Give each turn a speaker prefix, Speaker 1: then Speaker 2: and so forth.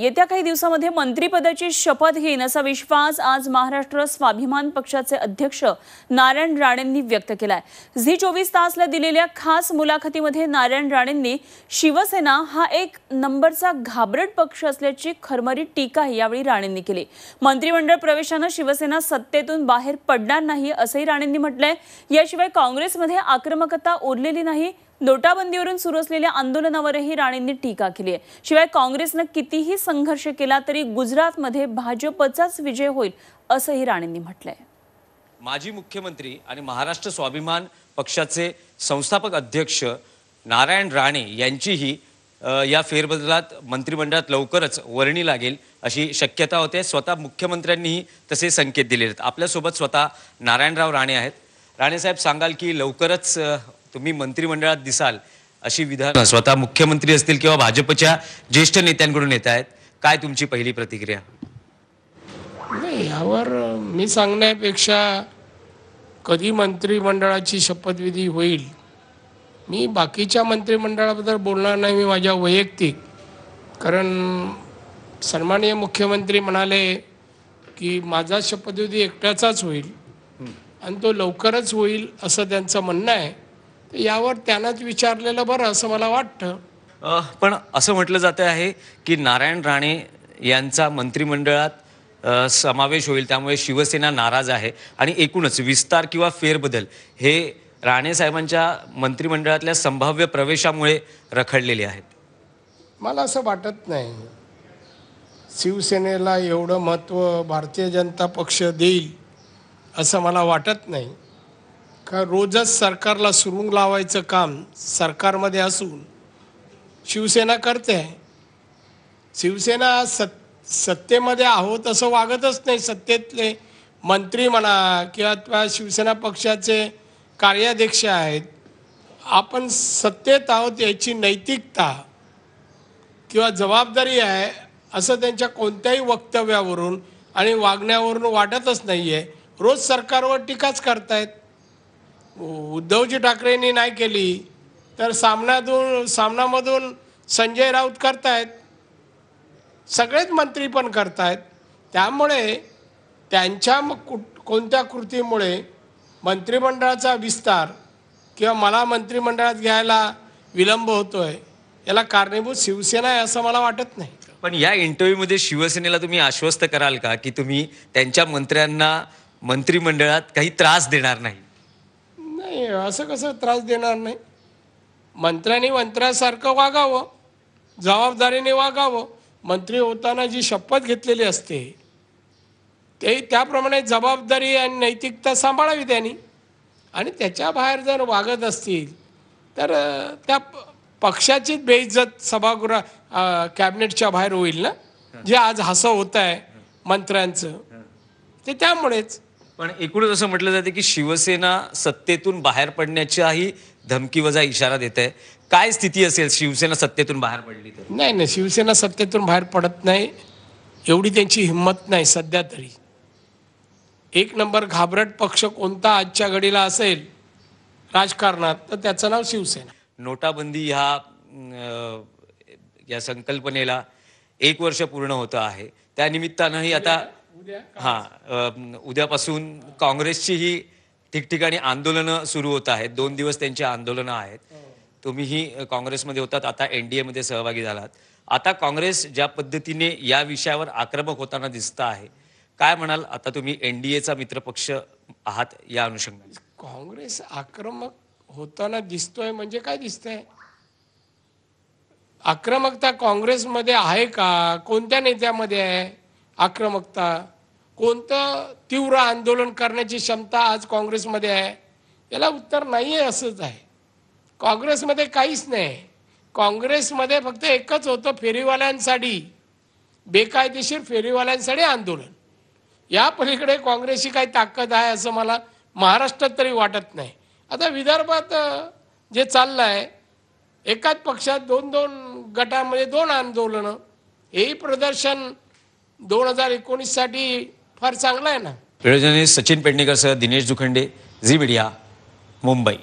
Speaker 1: येत्या काही दिवसामध्ये मंत्रिपदाची शपथ घेईन असा विश्वास आज महाराष्ट्र स्वाभिमान पक्षाचे अध्यक्ष नारायण राणेंनी व्यक्त केला आहे झी चोवीस तासला दिलेल्या खास मुलाखतीमध्ये नारायण राणेंनी शिवसेना हा एक नंबरचा घाबरट पक्ष असल्याची खरमरी टीकाही यावेळी राणेंनी केली मंत्रिमंडळ प्रवेशानं शिवसेना सत्तेतून बाहेर पडणार नाही असंही राणेंनी म्हटलंय याशिवाय काँग्रेसमध्ये आक्रमकता उरलेली नाही नोटाबंदीवरून सुरू असलेल्या आंदोलनावरही राणेंनी टीका केली आहे शिवाय काँग्रेसनं कितीही संघर्ष केला तरी गुजरातमध्ये भाजपचाच विजय होईल असंही राणेंनी म्हटलंय माजी मुख्यमंत्री आणि महाराष्ट्र स्वाभिमान पक्षाचे संस्थापक अध्यक्ष नारायण राणे यांचीही या फेरबदलात मंत्रिमंडळात लवकरच वर्णी लागेल अशी शक्यता होते स्वतः मुख्यमंत्र्यांनीही तसे संकेत दिलेले आहेत आपल्यासोबत स्वतः नारायणराव राणे आहेत राणेसाहेब सांगाल की लवकरच तुम्ही मंत्रिमंडळात दिसाल अशी विधान स्वतः मुख्यमंत्री असतील किंवा भाजपच्या ज्येष्ठ नेत्यांकडून येत आहेत काय तुमची पहिली प्रतिक्रिया
Speaker 2: नाही यावर मी सांगण्यापेक्षा कधी मंत्रिमंडळाची शपथविधी होईल मी बाकीच्या मंत्रिमंडळाबद्दल बोलणार नाही मी माझ्या वैयक्तिक कारण सन्माननीय मुख्यमंत्री म्हणाले की माझा शपथविधी एकट्याचाच होईल आणि तो लवकरच होईल असं त्यांचं म्हणणं आहे यावर त्यालाच विचारलेलं बरं असं मला वाटतं
Speaker 1: पण असं म्हटलं जातं आहे की नारायण राणे यांचा मंत्रिमंडळात समावेश होईल त्यामुळे शिवसेना नाराज आहे आणि एकूणच विस्तार किंवा फेरबदल हे राणे साहेबांच्या मंत्रिमंडळातल्या संभाव्य प्रवेशामुळे रखडलेले आहेत
Speaker 2: मला असं वाटत नाही शिवसेनेला एवढं महत्त्व भारतीय जनता पक्ष देईल असं मला वाटत नाही का रोजच सरकारला सुरुंग लावायचं काम सरकारमध्ये असून शिवसेना करते आहे शिवसेना सत् सत्तेमध्ये आहोत असं वागतच नाही सत्तेतले मंत्री म्हणा किंवा त्या शिवसेना पक्षाचे कार्याध्यक्ष आहेत आपण सत्तेत आहोत याची नैतिकता किंवा जबाबदारी आहे असं त्यांच्या कोणत्याही वक्तव्यावरून आणि वागण्यावरून वाटतच नाही आहे रोज सरकारवर टीकाच करतायत उद्धवजी ठाकरेंनी नाही केली तर सामनातून सामनामधून संजय राऊत करतायत सगळेच मंत्री पण करतायत त्यामुळे त्यांच्या मग कुठ कोणत्या कृतीमुळे मंत्रिमंडळाचा विस्तार किंवा मला मंत्रिमंडळात घ्यायला विलंब होतो आहे याला कारणीभूत शिवसेना आहे असं मला वाटत नाही
Speaker 1: पण या इंटरव्ह्यूमध्ये शिवसेनेला तुम्ही आश्वस्त कराल का की तुम्ही त्यांच्या मंत्र्यांना मंत्रिमंडळात काही त्रास देणार नाही
Speaker 2: नाही असं कसं त्रास देणार नाही मंत्र्यांनी मंत्र्यासारखं वागावं जबाबदारीने वागावं मंत्री होताना जी शपथ घेतलेली असते ते त्याप्रमाणे जबाबदारी आणि नैतिकता सांभाळावी त्यांनी आणि त्याच्या बाहेर जर वागत असतील तर त्या पक्षाचीच बेइज्जत सभागृह कॅबिनेटच्या बाहेर होईल ना जे आज हसं होत आहे मंत्र्यांचं ते त्यामुळेच पण
Speaker 1: एकूणच असं म्हटलं जाते की शिवसेना सत्तेतून बाहेर पडण्याच्याही धमकी वजा इशारा देत आहे काय स्थिती असेल शिवसेना सत्तेतून बाहेर पडली
Speaker 2: तर नाही नाही शिवसेना सत्तेतून बाहेर पडत नाही एवढी त्यांची हिंमत नाही सध्या तरी एक नंबर घाबरट पक्ष कोणता आजच्या घडीला असेल राजकारणात तर त्याचं नाव शिवसेना नोटाबंदी ह्या या संकल्पनेला एक वर्ष
Speaker 1: पूर्ण होतं आहे त्यानिमित्तानंही आता हा उद्यापासून काँग्रेसची ही ठिकठिकाणी आंदोलनं सुरू होत आहेत दोन दिवस त्यांची आंदोलनं आहेत हो. तुम्हीही काँग्रेसमध्ये होतात आता एन डी एमध्ये सहभागी झालात आता काँग्रेस ज्या पद्धतीने या विषयावर आक्रमक होताना दिसतं आहे काय म्हणाल आता तुम्ही एन डी एचा मित्रपक्ष आहात या अनुषंगाने
Speaker 2: काँग्रेस आक्रमक होताना दिसतोय म्हणजे काय दिसतंय आक्रमकता काँग्रेसमध्ये आहे का कोणत्या नेत्यामध्ये आहे आक्रमकता कोणतं तीव्र आंदोलन करण्याची क्षमता आज काँग्रेसमध्ये आहे याला उत्तर नाही आहे असंच आहे काँग्रेसमध्ये काहीच नाही काँग्रेसमध्ये फक्त एकच होतं फेरीवाल्यांसाठी बेकायदेशीर फेरीवाल्यांसाठी आंदोलन या पलीकडे काँग्रेसची काही ताकद आहे असं मला महाराष्ट्रात तरी वाटत नाही आता विदर्भात जे चाललं आहे एकाच पक्षात दोन दोन गटामध्ये दोन आंदोलनं हेही प्रदर्शन दोन हजार एकोणीस साठी फार चांगला आहे
Speaker 1: ना सचिन पेडणेकर सह दिनेश दुखंडे झी मीडिया मुंबई